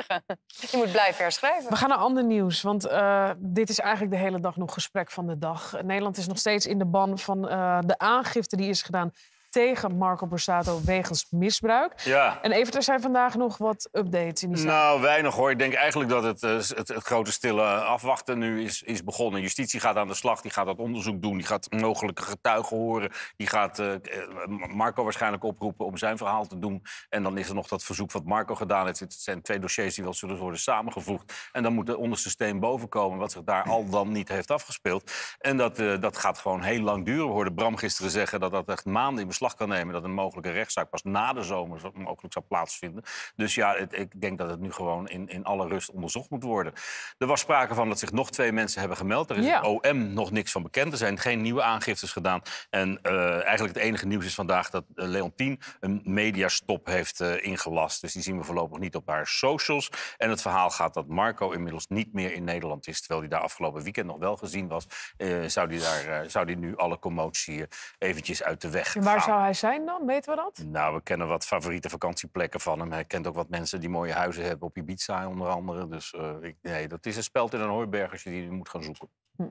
Je moet blijven herschrijven. We gaan naar ander nieuws, want eh, dit is eigenlijk de hele dag nog gesprek van de dag. Nederland is nog steeds in de ban van eh, de aangifte die is gedaan tegen Marco Borsato wegens misbruik. Ja. En even, zijn vandaag nog wat updates in die zaak. Nou, weinig hoor. Ik denk eigenlijk dat eh, het, het, grote stille afwachten nu is, is begonnen. Justitie gaat aan de slag, die gaat dat onderzoek doen. Die gaat mogelijke getuigen horen. Die gaat eh, eh, Marco waarschijnlijk oproepen om zijn verhaal te doen. En dan is er nog dat verzoek wat Marco gedaan heeft. Het zijn twee dossiers die wel zullen worden samengevoegd. En dan moet de onderste steen boven komen wat zich daar al dan niet heeft afgespeeld. En dat, dat gaat gewoon heel lang duren. We hoorden Bram gisteren zeggen dat dat echt maanden in beslag kan nemen. Dat een mogelijke rechtszaak pas na de zomer mogelijk zou plaatsvinden. Dus ja, ik denk dat het nu gewoon in, in alle rust onderzocht moet worden. Er was sprake van dat zich nog twee mensen hebben gemeld. Er is ja. OM nog niks van bekend. Er zijn geen nieuwe aangiftes gedaan. En eh, eigenlijk het enige nieuws is vandaag dat eh, Leontien een mediastop heeft eh, ingelast. Dus die zien we voorlopig niet op haar socials. En het verhaal gaat dat Marco inmiddels niet meer in Nederland is. Terwijl hij daar afgelopen weekend nog wel gezien was. zou, die daar, zou die nu alle commotie eventjes uit de weg gaan zou hij zijn dan? Weten we dat? Nou, we kennen wat favoriete vakantieplekken van hem. Hij kent ook wat mensen die mooie huizen hebben op Ibiza onder andere. Dus eh, ik, nee, dat is een speld in een hooiberg als je die moet gaan zoeken. Hm.